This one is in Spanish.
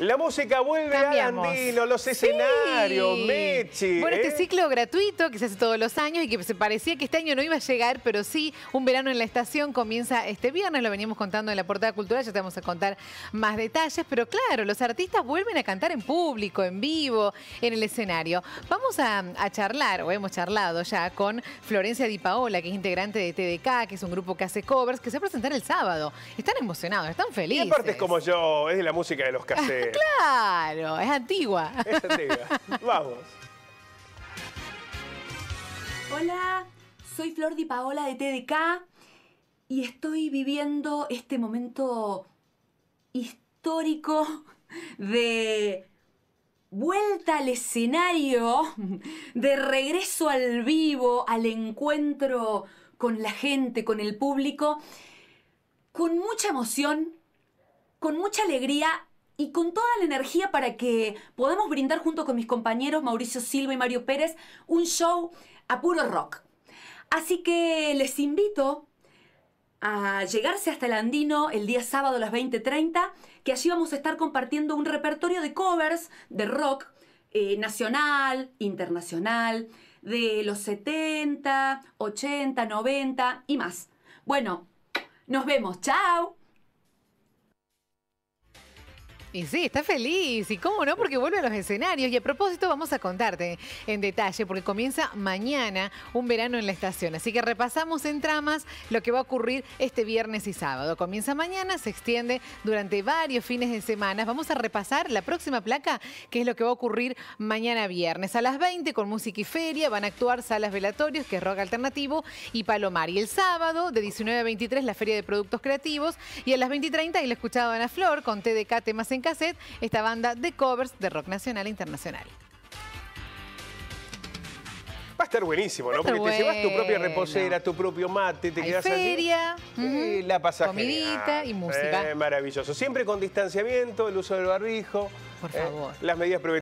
La música vuelve a Andino, los escenarios, Mechi. Bueno, este ¿eh? ciclo gratuito que se hace todos los años y que se parecía que este año no iba a llegar, pero sí, un verano en la estación comienza este viernes, lo veníamos contando en la portada cultural, ya te vamos a contar más detalles, pero claro, los artistas vuelven a cantar en público, en vivo, en el escenario. Vamos a, charlar, o hemos charlado ya, con Florencia Di Paola, que es integrante de TDK, que es un grupo que hace covers, que se va a presentar el sábado. Están emocionados, están felices. Y aparte es como yo, es de la música de los caseros. claro, es antigua. Es antigua. Vamos. Hola, soy Flor Di Paola de TDK y estoy viviendo este momento histórico de vuelta al escenario, de regreso al vivo, al encuentro con la gente, con el público, con mucha emoción, con mucha alegría y con toda la energía para que podamos brindar junto con mis compañeros Mauricio Silva y Mario Pérez un show a puro rock. Así que les invito a llegarse hasta el Andino el día sábado a las 20.30, que allí vamos a estar compartiendo un repertorio de covers de rock eh, nacional, internacional, de los 70, 80, 90 y más. Bueno, nos vemos, chao. Y sí, está feliz. ¿Y cómo no? Porque vuelve a los escenarios. Y a propósito, vamos a contarte en detalle, porque comienza mañana un verano en la estación. Así que repasamos en tramas lo que va a ocurrir este viernes y sábado. Comienza mañana, se extiende durante varios fines de semana. Vamos a repasar la próxima placa, que es lo que va a ocurrir mañana viernes. A las 20, con música y feria, van a actuar Salas Velatorios, que es rock alternativo, y Palomar. Y el sábado, de 19 a 23, la Feria de Productos Creativos. Y a las 20 y 30, ahí la Ana Flor, con TDK Temas en cassette esta banda de covers de rock nacional e internacional. Va a estar buenísimo, ¿no? Porque te llevas tu propia reposera, tu propio mate, te quedas feria, allí. la Comidita y música. maravilloso. Siempre con distanciamiento, el uso del barrijo. Por eh, favor. las medidas preventivas.